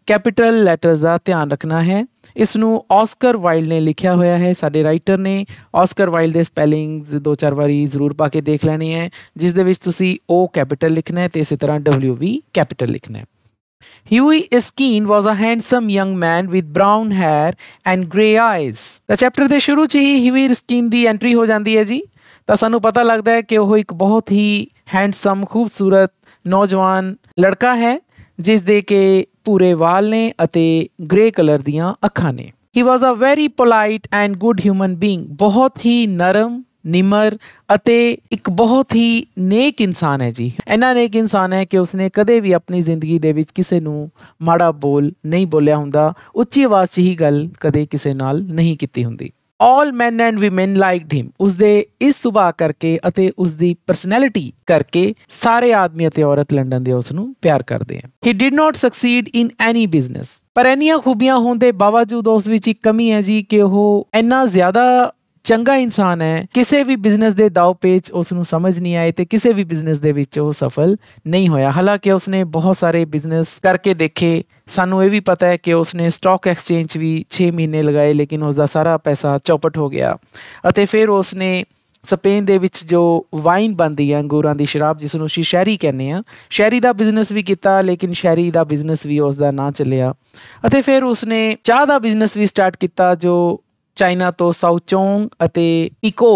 ਕੈਪੀਟਲ ਲੈਟਰਸ ਦਾ ਧਿਆਨ ਰੱਖਣਾ ਹੈ ਇਸ ਨੂੰ ਆਸਕਰ ਵਾਈਲਡ ਨੇ ਲਿਖਿਆ ਹੋਇਆ ਹੈ ਸਾਡੇ ਰਾਈਟਰ ਨੇ ਆਸਕਰ ਵਾਈਲਡ ਦੇ ਸਪੈਲਿੰਗ ਦੋ ਚਾਰ ਵਾਰੀ ਜ਼ਰੂਰ ਪਾ ਕੇ ਦੇਖ ਲੈਣੀ ਹੈ ਜਿਸ ਦੇ ਵਿੱਚ ਤੁਸੀਂ ਓ ਕੈਪੀਟਲ ਲਿਖਣਾ ਹੈ ਤੇ ਇਸੇ ਤਰ੍ਹਾਂ ਡਬਲਯੂ ਵੀ ਕੈਪੀਟਲ ਲਿਖਣਾ ਹੈ Hughie Erskine was a handsome young man with brown hair and grey eyes the chapter ਦੇ ਸ਼ੁਰੂ 'ਚ ਹੀ ਹਿਊਈ ਸਕੀਨ ਦੀ ਐਂਟਰੀ ਹੋ ਜਾਂਦੀ ਹੈ ਜੀ ਤਾਂ ਸਾਨੂੰ ਪਤਾ ਲੱਗਦਾ ਹੈ ਕਿ ਉਹ ਇੱਕ ਬਹੁਤ ਹੀ ਹੈਂਡਸਮ ਖੂਬਸੂਰਤ ਨੌਜਵਾਨ ਲੜਕਾ ਹੈ ਜਿਸ ਦੇ ਕੇ ਪੂਰੇ ਵਾਲ ਨੇ ਅਤੇ ਗ੍ਰੇ ਕਲਰ ਦੀਆਂ ਅੱਖਾਂ ਨੇ he was a very polite and good human being ਬਹੁਤ ਹੀ ਨਰਮ ਨਿਮਰ ਅਤੇ ਇੱਕ ਬਹੁਤ ਹੀ ਨੇਕ ਇਨਸਾਨ ਹੈ ਜੀ ਇਹਨਾਂ ਨੇਕ ਇਨਸਾਨ ਹੈ ਕਿ ਉਸਨੇ ਕਦੇ ਵੀ ਆਪਣੀ ਜ਼ਿੰਦਗੀ ਦੇ ਵਿੱਚ ਕਿਸੇ ਨੂੰ ਮਾੜਾ ਬੋਲ ਨਹੀਂ ਬੋਲਿਆ ਹੁੰਦਾ ਉੱਚੀ ਆਵਾਜ਼ 'ਚ ਹੀ ਗੱਲ ਕਦੇ ਕਿਸੇ ਨਾਲ ਨਹੀਂ ਕੀਤੀ ਹੁੰਦੀ all men and women liked him ਦੇ ਇਸ ਸੁਭਾਅ ਕਰਕੇ ਅਤੇ ਉਸ ਦੀ ਪਰਸਨੈਲਿਟੀ ਕਰਕੇ ਸਾਰੇ ਆਦਮੀ ਅਤੇ ਔਰਤ ਲੰਡਨ ਦੇ ਉਸ ਨੂੰ ਪਿਆਰ ਕਰਦੇ ਹਨ he did not succeed in any business ਪਰ ਐਨੀਆਂ ਖੂਬੀਆਂ ਹੋਣ ਦੇ ਬਾਵਜੂਦ ਉਸ ਵਿੱਚ ਇੱਕ ਕਮੀ ਹੈ ਜੀ ਕਿ ਉਹ ਇੰਨਾ ਜ਼ਿਆਦਾ ਚੰਗਾ ਇਨਸਾਨ ਹੈ ਕਿਸੇ ਵੀ ਬਿਜ਼ਨਸ ਦੇ ਦਾਅ ਪੇਚ ਉਸ ਨੂੰ ਸਮਝ ਨਹੀਂ ਆਏ ਤੇ ਕਿਸੇ ਵੀ ਬਿਜ਼ਨਸ ਦੇ ਵਿੱਚ ਉਹ ਸਫਲ ਨਹੀਂ ਹੋਇਆ ਹਾਲਾਂਕਿ ਉਸਨੇ ਬਹੁਤ ਸਾਰੇ ਬਿਜ਼ਨਸ ਕਰਕੇ ਦੇਖੇ ਸਾਨੂੰ ਇਹ ਵੀ ਪਤਾ ਹੈ ਕਿ ਉਸਨੇ ਸਟਾਕ ਐਕਸਚੇਂਜ ਵੀ 6 ਮਹੀਨੇ ਲਗਾਏ ਲੇਕਿਨ ਉਸ ਦਾ ਸਾਰਾ ਪੈਸਾ ਚੌਪਟ ਹੋ ਗਿਆ ਅਤੇ ਫਿਰ ਉਸਨੇ ਸਪੇਨ ਦੇ ਵਿੱਚ ਜੋ ਵਾਈਨ ਬਣਦੀ ਹੈ ਅੰਗੂਰਾਂ ਦੀ ਸ਼ਰਾਬ ਜਿਸ ਨੂੰ ਅਸੀਂ ਸ਼ਹਿਰੀ ਕਹਿੰਦੇ ਆ ਸ਼ਹਿਰੀ ਦਾ ਬਿਜ਼ਨਸ ਵੀ ਕੀਤਾ ਲੇਕਿਨ ਸ਼ਹਿਰੀ ਦਾ ਬਿਜ਼ਨਸ ਵੀ ਉਸ ਦਾ ਨਾ ਚੱਲਿਆ ਅਤੇ ਫਿਰ ਉਸਨੇ ਚਾਹ ਦਾ ਬਿਜ਼ਨਸ ਵੀ ਸਟਾਰਟ ਕੀਤਾ ਜੋ ਚਾਈਨਾ ਤੋਂ ਸਾਉਚੋਂਗ ਅਤੇ ਪਿਕੋ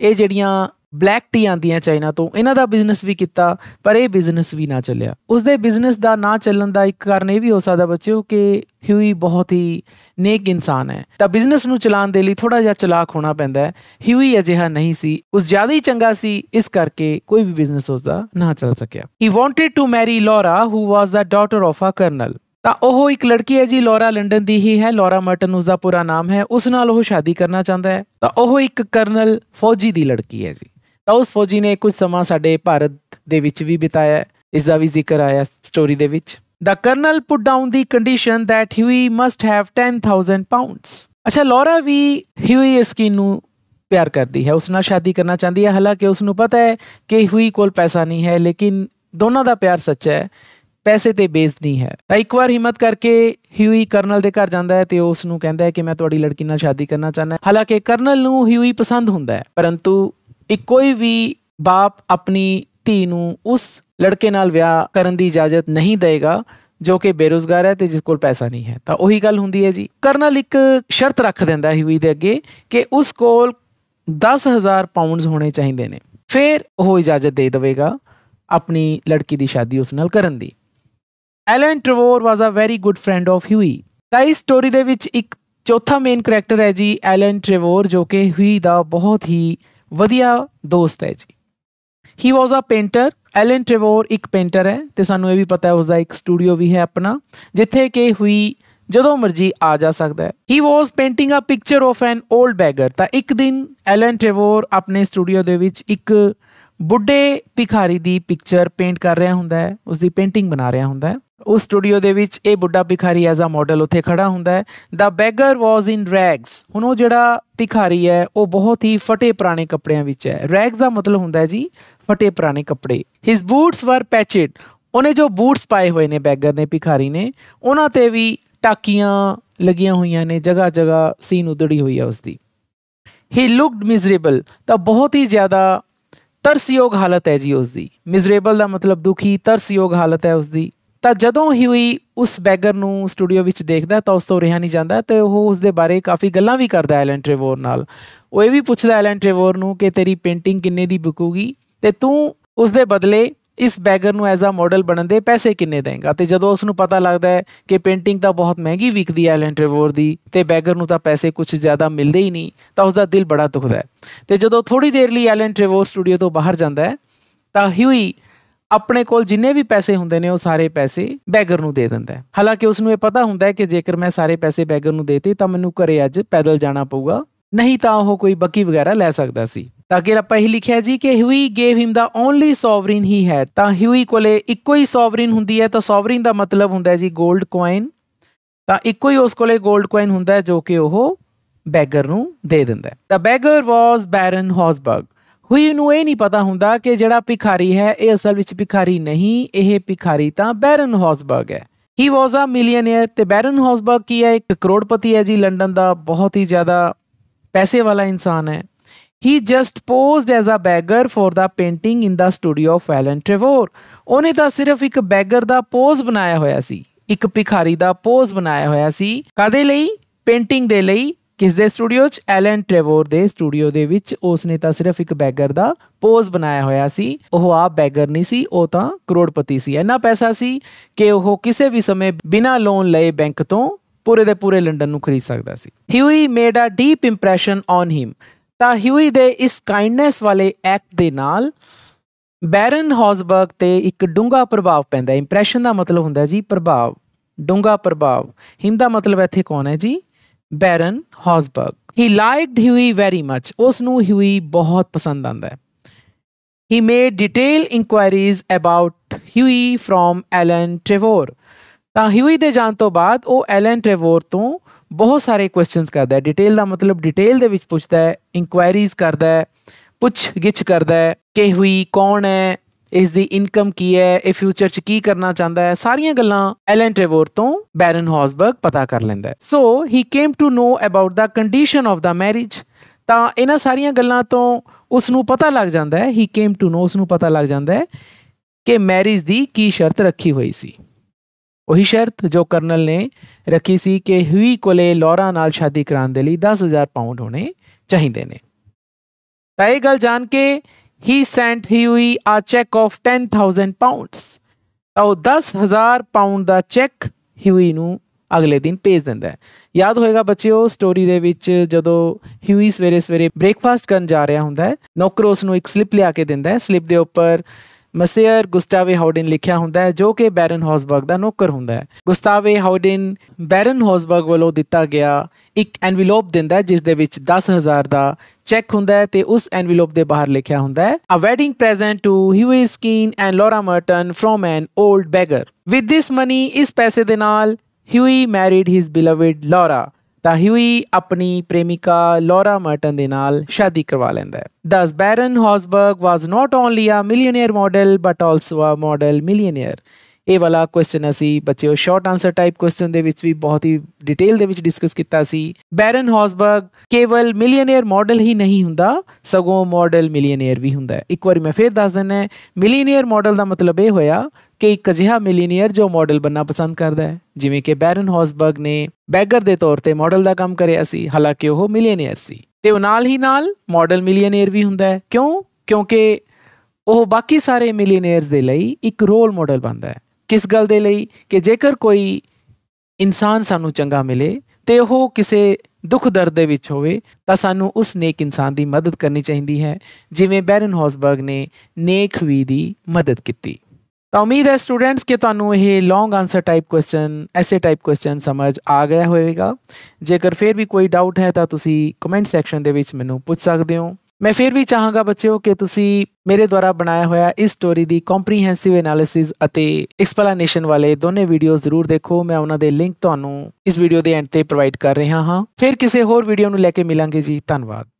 ਇਹ ਜਿਹੜੀਆਂ ਬਲੈਕ ਟੀ ਆਂਦੀਆਂ ਚਾਈਨਾ ਤੋਂ ਇਹਨਾਂ ਦਾ ਬਿਜ਼ਨਸ ਵੀ ਕੀਤਾ ਪਰ ਇਹ ਬਿਜ਼ਨਸ ਵੀ ਨਾ ਚੱਲਿਆ ਉਸ ਦੇ ਬਿਜ਼ਨਸ ਦਾ ਨਾ ਚੱਲਣ ਦਾ ਇੱਕ ਕਾਰਨ ਇਹ ਵੀ ਹੋ ਸਕਦਾ ਬੱਚਿਓ ਕਿ ਹਿਊਈ ਬਹੁਤ ਹੀ ਨੇਕ ਇਨਸਾਨ ਹੈ ਤਾਂ ਬਿਜ਼ਨਸ ਨੂੰ ਚਲਾਉਣ ਦੇ ਲਈ ਥੋੜਾ ਜਿਹਾ ਚਲਾਕ ਹੋਣਾ ਪੈਂਦਾ ਹੈ ਹਿਊਈ ਅਜਿਹਾ ਨਹੀਂ ਸੀ ਉਸ ਜ਼ਿਆਦਾ ਹੀ ਚੰਗਾ ਸੀ ਇਸ ਕਰਕੇ ਕੋਈ ਵੀ ਬਿਜ਼ਨਸ ਉਸ ਦਾ ਨਾ ਚੱਲ ਸਕਿਆ he wanted to marry Laura who was the daughter of a colonel ਤਾਂ ਉਹ ਇੱਕ ਲੜਕੀ ਹੈ ਜੀ ਲੌਰਾ ਲੰਡਨ ਦੀ ਹੀ ਹੈ ਲੌਰਾ ਮਰਟਨ ਉਸ ਦਾ ਪੂਰਾ ਨਾਮ ਹੈ ਉਸ ਨਾਲ ਉਹ ਸ਼ਾਦੀ ਕਰਨਾ ਚਾਹੁੰਦਾ ਹੈ ਤਾਂ ਉਹ ਇੱਕ ਕਰਨਲ ਫੌਜੀ ਦੀ ਲੜਕੀ ਹੈ ਜੀ ਤਾਂ ਉਸ ਫੌਜੀ ਨੇ ਕੁਝ ਸਮਾਂ ਸਾਡੇ ਭਾਰਤ ਦੇ ਵਿੱਚ ਵੀ ਬਿਤਾਇਆ ਇਸ ਦਾ ਵੀ ਜ਼ਿਕਰ ਆਇਆ ਸਟੋਰੀ ਦੇ ਵਿੱਚ the colonel put down the condition that he must have 10000 pounds ਅੱਛਾ ਲੌਰਾ ਵੀ ਹਿਊਈ ਸਕਿਨ ਨੂੰ प्यार करती है उस ना शादी करना चाहती है हालांकि उसको पता है कि हुई कोल पैसा नहीं है लेकिन दोनों का प्यार सच्चा है ਪੈਸੇ ਤੇ ਬੇਸਡ ਨਹੀਂ ਹੈ ਤਾਂ ਇੱਕ ਵਾਰ ਹਿੰਮਤ ਕਰਕੇ ਹਿਊਈ ਕਰਨਲ ਦੇ ਘਰ ਜਾਂਦਾ ਹੈ ਤੇ ਉਸ ਨੂੰ ਕਹਿੰਦਾ ਹੈ ਕਿ ਮੈਂ ਤੁਹਾਡੀ ਲੜਕੀ ਨਾਲ ਸ਼ਾਦੀ ਕਰਨਾ ਚਾਹੁੰਦਾ ਹਾਲਾਂਕਿ ਕਰਨਲ ਨੂੰ ਹਿਊਈ ਪਸੰਦ ਹੁੰਦਾ ਹੈ ਪਰੰਤੂ ਇੱਕ ਕੋਈ ਵੀ ਬਾਪ ਆਪਣੀ ਧੀ ਨੂੰ ਉਸ ਲੜਕੇ ਨਾਲ ਵਿਆਹ ਕਰਨ ਦੀ ਇਜਾਜ਼ਤ ਨਹੀਂ ਦੇਗਾ ਜੋ ਕਿ ਬੇਰੋਜ਼ਗਾਰ ਹੈ ਤੇ ਜਿਸ ਕੋਲ ਪੈਸਾ ਨਹੀਂ ਹੈ ਤਾਂ ਉਹੀ ਗੱਲ ਹੁੰਦੀ ਹੈ ਜੀ ਕਰਨਲ ਇੱਕ ਸ਼ਰਤ ਰੱਖ ਦਿੰਦਾ ਹਿਊਈ ਦੇ ਅੱਗੇ ਕਿ ਉਸ ਕੋਲ 10000 ਪਾਉਂਡਸ ਹੋਣੇ ਚਾਹੀਦੇ ਨੇ ਫਿਰ ਉਹ ਇਜਾਜ਼ਤ ਦੇ ਦੇਵੇਗਾ ਆਪਣੀ ਲੜਕੀ ਦੀ ਸ਼ਾਦੀ ਉਸ ਨਾਲ ਕਰਨ ਦੀ Alan Trevor was a very good friend of Hughie ਤਾਂ ਇਸ ਸਟੋਰੀ ਦੇ ਵਿੱਚ ਇੱਕ ਚੌਥਾ ਮੇਨ ਕੈਰੈਕਟਰ ਹੈ ਜੀ ਐਲਨ ਟ੍ਰੇਵੋਰ ਜੋ ਕਿ ਹਿਊਈ ਦਾ ਬਹੁਤ ਹੀ ਵਧੀਆ ਦੋਸਤ ਹੈ ਜੀ ਹੀ ਵਾਸ ਅ ਪੇਂਟਰ ਐਲਨ ਟ੍ਰੇਵੋਰ ਇੱਕ ਪੇਂਟਰ ਹੈ ਤੇ ਸਾਨੂੰ ਇਹ ਵੀ ਪਤਾ ਹੈ ਉਸ ਦਾ ਇੱਕ ਸਟੂਡੀਓ ਵੀ ਹੈ ਆਪਣਾ ਜਿੱਥੇ ਕਿ ਹਿਊਈ ਜਦੋਂ ਮਰਜ਼ੀ ਆ ਜਾ ਸਕਦਾ ਹੈ he was painting a picture of an old beggar ਤਾਂ ਇੱਕ ਦਿਨ ਐਲਨ ਟ੍ਰੇਵੋਰ ਆਪਣੇ ਸਟੂਡੀਓ ਦੇ ਵਿੱਚ ਇੱਕ ਬੁੱਢੇ ਭਿਖਾਰੀ ਦੀ ਪਿਕਚਰ ਪੇਂਟ ਕਰ ਰਿਹਾ ਹੁੰਦਾ ਹੈ ਉਸ ਦੀ ਪੇਂਟਿੰਗ ਬਣਾ ਰਿਹਾ ਹੁੰਦਾ ਹੈ ਉਸ ਸਟੂਡੀਓ ਦੇ ਵਿੱਚ ਇਹ ਬੁੱਢਾ ਭਿਖਾਰੀ ਐਜ਼ ਅ ਮਾਡਲ ਉੱਥੇ ਖੜਾ ਹੁੰਦਾ ਹੈ ਦਾ ਬੈਗਰ ਵਾਸ ਇਨ ਰੈਗਸ ਹੁਣ ਉਹ ਜਿਹੜਾ ਭਿਖਾਰੀ ਹੈ ਉਹ ਬਹੁਤ ਹੀ ਫਟੇ ਪੁਰਾਣੇ ਕੱਪੜਿਆਂ ਵਿੱਚ ਹੈ ਰੈਗਸ ਦਾ ਮਤਲਬ ਹੁੰਦਾ ਹੈ ਜੀ ਫਟੇ ਪੁਰਾਣੇ ਕੱਪੜੇ ਹਿਸ ਬੂਟਸ ਵਰ ਪੈਚਡ ਉਹਨੇ ਜੋ ਬੂਟਸ ਪਾਏ ਹੋਏ ਨੇ ਬੈਗਰ ਨੇ ਭਿਖਾਰੀ ਨੇ ਉਹਨਾਂ ਤੇ ਵੀ ਟਾਕੀਆਂ ਲੱਗੀਆਂ ਹੋਈਆਂ ਨੇ ਜਗ੍ਹਾ ਜਗ੍ਹਾ ਸੀਨ ਉਦੜੀ ਹੋਈ ਹੈ ਉਸ ਦੀ ਹੀ ਲੁਕਡ ਮਿਜ਼ਰੇਬਲ ਤਾਂ ਬਹੁਤ ਹੀ ਜ਼ਿਆਦਾ ਤਰਸਯੋਗ ਹਾਲਤ ਹੈ ਜੀ ਉਸ ਦੀ ਮਿਜ਼ਰੇਬਲ ਦਾ ਮਤਲਬ ਦੁਖੀ ਤਰਸਯੋਗ ਹਾਲਤ ਹੈ ਉਸ ਦੀ ਤਾਂ ਜਦੋਂ ਹੀ ਹੋਈ ਉਸ ਬੈਗਰ ਨੂੰ ਸਟੂਡੀਓ ਵਿੱਚ ਦੇਖਦਾ ਤਾਂ ਉਸ ਤੋਂ ਰਿਹਾ ਨਹੀਂ ਜਾਂਦਾ ਤੇ ਉਹ ਉਸ ਦੇ ਬਾਰੇ ਕਾਫੀ ਗੱਲਾਂ ਵੀ ਕਰਦਾ ਐਲਨ ਟ੍ਰੇਵੋਰ ਨਾਲ ਉਹ ਇਹ ਵੀ ਪੁੱਛਦਾ ਐਲਨ ਟ੍ਰੇਵੋਰ ਨੂੰ ਕਿ ਤੇਰੀ ਪੇਂਟਿੰਗ ਕਿੰਨੇ ਦੀ ਵਿਕੂਗੀ ਤੇ ਤੂੰ ਉਸ ਦੇ ਬਦਲੇ ਇਸ ਬੈਗਰ ਨੂੰ ਐਜ਼ ਆ ਮਾਡਲ ਬਣਨ ਦੇ ਪੈਸੇ ਕਿੰਨੇ ਦੇਗਾ ਤੇ ਜਦੋਂ ਉਸ ਨੂੰ ਪਤਾ ਲੱਗਦਾ ਹੈ ਕਿ ਪੇਂਟਿੰਗ ਤਾਂ ਬਹੁਤ ਮਹਿੰਗੀ ਵਿਕਦੀ ਹੈ ਐਲਨ ਟ੍ਰੇਵੋਰ ਦੀ ਤੇ ਬੈਗਰ ਨੂੰ ਤਾਂ ਪੈਸੇ ਕੁਝ ਜ਼ਿਆਦਾ ਮਿਲਦੇ ਹੀ ਨਹੀਂ ਤਾਂ ਉਸ ਦਾ ਦਿਲ ਬੜਾ ਦੁਖਦਾ ਹੈ ਤੇ ਜਦੋਂ ਥੋੜੀ ਦੇਰ ਲਈ ਐਲਨ ਟ੍ਰੇਵੋਰ ਸਟੂਡੀਓ ਤੋਂ ਬਾਹਰ ਜਾਂਦਾ ਹੈ ਤਾਂ ਹਿਊਈ ਆਪਣੇ ਕੋਲ ਜਿੰਨੇ ਵੀ ਪੈਸੇ ਹੁੰਦੇ ਨੇ ਉਹ ਸਾਰੇ ਪੈਸੇ ਬੈਗਰ ਨੂੰ ਦੇ ਦਿੰਦਾ ਹੈ ਹਾਲਾਂਕਿ ਉਸ ਨੂੰ ਇਹ ਪਤਾ ਹੁੰਦਾ ਹੈ ਕਿ ਜੇਕਰ ਮੈਂ ਸਾਰੇ ਪੈਸੇ ਬੈਗਰ ਨੂੰ ਦੇਤੇ ਤਾਂ ਮੈਨੂੰ ਘਰੇ ਅੱਜ ਪੈਦਲ ਜਾਣਾ ਪਊਗਾ ਨਹੀਂ ਤਾਂ ਉਹ ਕੋਈ ਬੱਕੀ ਵਗੈਰਾ ਲੈ ਸਕਦਾ ਸੀ ताकिर पहली लिखा जी कि Hughie gave him the only sovereign ਹੀ ਹੈ ਤਾਂ ਹਿਊਈ ਕੋਲੇ ਇੱਕੋ ਹੀ ਸੋਵਰਿਨ ਹੁੰਦੀ ਹੈ ਤਾਂ ਸੋਵਰਿਨ ਦਾ ਮਤਲਬ ਹੁੰਦਾ ਹੈ ਜੀ 골ਡ ਕੋਇਨ ਤਾਂ ਇੱਕੋ ਹੀ ਉਸ ਕੋਲੇ 골ਡ ਕੋਇਨ ਹੁੰਦਾ ਹੈ ਜੋ ਕਿ ਉਹ ਬੈਗਰ ਨੂੰ ਦੇ ਦਿੰਦਾ ਹੈ ਦਾ ਬੈਗਰ ਵਾਸ ਬੈਰਨ ਹੌਸਬਰਗ ਹੁਈ ਨੂੰ ਇਹ ਨਹੀਂ ਪਤਾ ਹੁੰਦਾ ਕਿ ਜਿਹੜਾ ਭਿਖਾਰੀ ਹੈ ਇਹ ਅਸਲ ਵਿੱਚ ਭਿਖਾਰੀ ਨਹੀਂ ਇਹ ਭਿਖਾਰੀ ਤਾਂ ਬੈਰਨ ਹੌਸਬਰਗ ਹੈ ਹੀ ਵਾਸ ਅ ਮਿਲੀਅਨਰ ਤੇ ਬੈਰਨ ਹੌਸਬਰਗ ਕੀ ਹੈ ਇੱਕ ਕਰੋੜਪਤੀ ਹੈ ਜੀ ਲੰਡਨ ਦਾ ਬਹੁਤ ਹੀ ਜ਼ਿਆਦਾ ਪੈਸੇ ਵਾਲਾ ਇਨਸਾਨ ਹੈ He just posed as a beggar for the painting in the studio of Alan Trevor. ਉਹਨੇ ਤਾਂ ਸਿਰਫ ਇੱਕ ਬੈਗਰ ਦਾ ਪੋਜ਼ ਬਣਾਇਆ ਹੋਇਆ ਸੀ ਇੱਕ ਭਿਖਾਰੀ ਦਾ ਪੋਜ਼ ਬਣਾਇਆ ਹੋਇਆ ਸੀ ਕਦੇ ਲਈ ਪੇਂਟਿੰਗ ਦੇ ਲਈ ਕਿਸ ਦੇ ਸਟੂਡੀਓ 'ਚ ਐਲਨ ਟ੍ਰੇਵੋਰ ਦੇ ਸਟੂਡੀਓ ਦੇ ਵਿੱਚ ਉਸਨੇ ਤਾਂ ਸਿਰਫ ਇੱਕ ਬੈਗਰ ਦਾ ਪੋਜ਼ ਬਣਾਇਆ ਹੋਇਆ ਸੀ ਉਹ ਆ ਬੈਗਰ ਨਹੀਂ ਸੀ ਉਹ ਤਾਂ ਕਰੋੜਪਤੀ ਸੀ ਇੰਨਾ ਪੈਸਾ ਸੀ ਕਿ ਉਹ ਕਿਸੇ ਵੀ ਸਮੇਂ ਬਿਨਾਂ ਲੋਨ ਲਏ ਬੈਂਕ ਤੋਂ ਪੂਰੇ ਦੇ ਪੂਰੇ ਲੰਡਨ ਨੂੰ ਖਰੀਦ ਸਕਦਾ ਸੀ Hughie made a deep impression on him ਤਾਂ ਹਿਊਈ ਦੇ ਇਸ ਕਾਈਂਡਨੈਸ ਵਾਲੇ ਐਕਟ ਦੇ ਨਾਲ ਬੈਰਨ ਹੌਸਬਰਗ ਤੇ ਇੱਕ ਡੂੰਗਾ ਪ੍ਰਭਾਵ ਪੈਂਦਾ ਇੰਪ੍ਰੈਸ਼ਨ ਦਾ ਮਤਲਬ ਹੁੰਦਾ ਜੀ ਪ੍ਰਭਾਵ ਡੂੰਗਾ ਪ੍ਰਭਾਵ ਹਿਮ ਦਾ ਮਤਲਬ ਇੱਥੇ ਕੌਣ ਹੈ ਜੀ ਬੈਰਨ ਹੌਸਬਰਗ ਹੀ ਲਾਈਕਡ ਹਿਊਈ ਵੈਰੀ ਮੱਚ ਉਸ ਨੂੰ ਹਿਊਈ ਬਹੁਤ ਪਸੰਦ ਆਂਦਾ ਹੈ he made detail inquiries about Hughie from Alan Trevor ਤਾਂ ਹਿਊਈ ਦੇ ਜਾਣ ਤੋਂ ਬਾਅਦ ਉਹ ਐਲਨ ਟ੍ਰੇਵੋਰ ਤੋਂ ਬਹੁਤ ਸਾਰੇ ਕੁਐਸਚਨਸ ਕਰਦਾ ਹੈ ਡਿਟੇਲ ਦਾ ਮਤਲਬ ਡਿਟੇਲ ਦੇ ਵਿੱਚ ਪੁੱਛਦਾ ਹੈ ਇਨਕੁਆਇਰੀਜ਼ ਕਰਦਾ ਹੈ ਪੁੱਛ ਗਿੱਛ ਕਰਦਾ ਹੈ ਕਿ ਹੋਈ ਕੌਣ ਹੈ ਇਸ ਦੀ ਇਨਕਮ ਕੀ ਹੈ ਇਹ ਫਿਊਚਰ ਚ ਕੀ ਕਰਨਾ ਚਾਹੁੰਦਾ ਹੈ ਸਾਰੀਆਂ ਗੱਲਾਂ ਐਲਨ ਟ੍ਰੇਵੋਰ ਤੋਂ ਬੈਰਨ ਹੌਸਬਰਗ ਪਤਾ ਕਰ ਲੈਂਦਾ ਹੈ so he came to know about the condition of the marriage ਤਾਂ ਇਹਨਾਂ ਸਾਰੀਆਂ ਗੱਲਾਂ ਤੋਂ ਉਸ ਨੂੰ ਪਤਾ ਲੱਗ ਜਾਂਦਾ ਹੈ ਹੀ ਕੇਮ ਟੂ ਨੋ ਉਸ ਨੂੰ ਪਤਾ ਲੱਗ ਜਾਂਦਾ ਹੈ ਕਿ ਮੈਰਿਜ ਦੀ ਕੀ ਸ਼ਰਤ ਰੱਖੀ ਹੋਈ ਸੀ ਉਹੀ ਸ਼ਰਤ ਜੋ ਕਰਨਲ ਨੇ ਰੱਖੀ ਸੀ ਕਿ ਹਿਊਈ ਕੋਲੇ ਲੌਰਾ ਨਾਲ ਸ਼ਾਦੀ ਕਰਾਉਣ ਦੇ ਲਈ 10000 ਪਾਉਂਡ ਹੋਣੇ ਚਾਹੀਦੇ ਨੇ ਤਾਂ ਇਹ ਗੱਲ ਜਾਣ ਕੇ ਹੀ ਸੈਂਟ ਹਿਊਈ ਆ ਚੈੱਕ ਆਫ 10000 ਪਾਉਂਡਸ ਤਾਂ ਉਹ 10000 ਪਾਉਂਡ ਦਾ ਚੈੱਕ ਹਿਊਈ ਨੂੰ ਅਗਲੇ ਦਿਨ ਭੇਜ ਦਿੰਦਾ ਹੈ ਯਾਦ ਹੋਏਗਾ ਬੱਚਿਓ ਸਟੋਰੀ ਦੇ ਵਿੱਚ ਜਦੋਂ ਹਿਊਈ ਸਵੇਰੇ ਸਵੇਰੇ ਬ੍ਰੇਕਫਾਸਟ ਕਰਨ ਜਾ ਰਿਹਾ ਹੁੰਦਾ ਹੈ ਨੌਕਰ ਉਸ ਨੂੰ ਇੱਕ ਸਲਿੱਪ ਲਿਆ ਕੇ ਦਿੰਦਾ ਹੈ ਸਲਿੱਪ ਦੇ ਉੱਪਰ ਮਸੀਅਰ ਗੁਸਟਾਵੇ ਹਾਊਡਨ ਲਿਖਿਆ ਹੁੰਦਾ ਹੈ ਜੋ ਕਿ ਬੈਰਨ ਹੌਸਬਰਗ ਦਾ ਨੌਕਰ ਹੁੰਦਾ ਹੈ ਗੁਸਟਾਵੇ ਹਾਊਡਨ ਬੈਰਨ ਹੌਸਬਰਗ ਵੱਲੋਂ ਦਿੱਤਾ ਗਿਆ ਇੱਕ ਐਨਵੈਲਪ ਦਿੰਦਾ ਹੈ ਜਿਸ ਦੇ ਵਿੱਚ 10000 ਦਾ ਚੈੱਕ ਹੁੰਦਾ ਹੈ ਤੇ ਉਸ ਐਨਵੈਲਪ ਦੇ ਬਾਹਰ ਲਿਖਿਆ ਹੁੰਦਾ ਹੈ a wedding present to Hughie Erskine and Laura Merton from an old beggar with this money ਇਸ ਪੈਸੇ ਦੇ ਨਾਲ ਹਿਊਈ ਮੈਰਿਡ ਹਿਸ ਬਿਲਵਡ ਲੋਰਾ ਹੁਈ ਆਪਣੀ ਪ੍ਰੇਮਿਕਾ ਲੌਰਾ ਮਰਟਨ ਦੇ ਨਾਲ ਸ਼ਾਦੀ ਕਰਵਾ ਲੈਂਦਾ ਹੈ ਦਸ Baron Hausberg was not only a millionaire model but also a model millionaire ਇਹ ਵਾਲਾ ਕੁਐਸਚਨ ਅਸੀਂ ਬੱਚਿਓ ਸ਼ਾਰਟ ਆਨਸਰ ਟਾਈਪ ਕੁਐਸਚਨ ਦੇ ਵਿੱਚ ਵੀ ਬਹੁਤ ਹੀ ਡਿਟੇਲ ਦੇ ਵਿੱਚ ਡਿਸਕਸ ਕੀਤਾ ਸੀ ਬੈਰਨ ਹੌਸਬਰਗ ਕੇਵਲ ਮਿਲੀਅਨੇਅਰ ਮਾਡਲ ਹੀ ਨਹੀਂ ਹੁੰਦਾ ਸਗੋਂ ਮਾਡਲ ਮਿਲੀਅਨੇਅਰ ਵੀ ਹੁੰਦਾ ਇੱਕ ਵਾਰੀ ਮੈਂ ਫੇਰ ਦੱਸ ਦਿੰਦਾ ਮਿਲੀਅਨੇਅਰ ਮਾਡਲ ਦਾ ਮਤਲਬ ਇਹ ਹੋਇਆ ਕਿ ਇੱਕ ਅਜਿਹਾ ਮਿਲੀਅਨੇਅਰ ਜੋ ਮਾਡਲ ਬੰਨਾ ਪਸੰਦ ਕਰਦਾ ਹੈ ਜਿਵੇਂ ਕਿ ਬੈਰਨ ਹੌਸਬਰਗ ਨੇ ਬੈਗਰ ਦੇ ਤੌਰ ਤੇ ਮਾਡਲ ਦਾ ਕੰਮ ਕਰਿਆ ਸੀ ਹਾਲਾਂਕਿ ਉਹ ਮਿਲੀਅਨੇਅਰ ਸੀ ਤੇ ਉਹ ਨਾਲ ਹੀ ਨਾਲ ਮਾਡਲ ਮਿਲੀਅਨੇਅਰ ਵੀ ਹੁੰਦਾ ਹੈ ਕਿਉਂ ਕਿਉਂਕਿ ਉਹ ਬਾਕੀ ਸਾਰੇ ਮਿਲੀਅਨੇਅਰਸ ਦੇ ਲਈ ਇੱਕ ਰੋਲ ਮਾਡਲ ਬਣਦਾ ਹੈ ਕਿਸ ਗੱਲ ਦੇ ਲਈ ਕਿ ਜੇਕਰ ਕੋਈ ਇਨਸਾਨ ਸਾਨੂੰ ਚੰਗਾ ਮਿਲੇ ਤੇ ਉਹ ਕਿਸੇ ਦੁੱਖ ਦਰਦ ਦੇ ਵਿੱਚ ਹੋਵੇ ਤਾਂ ਸਾਨੂੰ ਉਸ ਨੇਕ ਇਨਸਾਨ ਦੀ ਮਦਦ ਕਰਨੀ ਚਾਹੀਦੀ ਹੈ ਜਿਵੇਂ ਬੈਰਨ ਹੌਸਬਰਗ ਨੇ ਨੇਕ ਵੀ ਦੀ ਮਦਦ ਕੀਤੀ ਤਾਂ ਉਮੀਦ ਹੈ ਸਟੂਡੈਂਟਸ ਕਿ ਤੁਹਾਨੂੰ ਇਹ long answer type question essay type question ਸਮਝ ਆ ਗਿਆ ਹੋਵੇਗਾ ਜੇਕਰ ਫੇਰ ਵੀ ਕੋਈ ਡਾਊਟ ਹੈ ਤਾਂ ਤੁਸੀਂ ਕਮੈਂਟ ਸੈਕਸ਼ਨ ਦੇ ਵਿੱਚ ਮੈਨੂੰ ਪੁੱਛ ਸਕਦੇ ਹੋ ਮੈਂ ਫਿਰ ਵੀ ਚਾਹਾਂਗਾ ਬੱਚਿਓ ਕਿ ਤੁਸੀਂ ਮੇਰੇ ਦੁਆਰਾ ਬਣਾਇਆ ਹੋਇਆ ਇਸ ਸਟੋਰੀ ਦੀ ਕੰਪਰੀਹੈਂਸਿਵ ਐਨਾਲਿਸਿਸ ਅਤੇ ਐਕਸਪਲੇਨੇਸ਼ਨ ਵਾਲੇ ਦੋਨੇ ਵੀਡੀਓ ਜ਼ਰੂਰ ਦੇਖੋ ਮੈਂ ਉਹਨਾਂ ਦੇ ਲਿੰਕ ਤੁਹਾਨੂੰ ਇਸ ਵੀਡੀਓ ਦੇ ਐਂਡ ਤੇ ਪ੍ਰੋਵਾਈਡ ਕਰ ਰਿਹਾ ਹਾਂ ਫਿਰ ਕਿਸੇ ਹੋਰ ਵੀਡੀਓ ਨੂੰ ਲੈ ਕੇ ਮਿਲਾਂਗੇ ਜੀ ਧੰਨਵਾਦ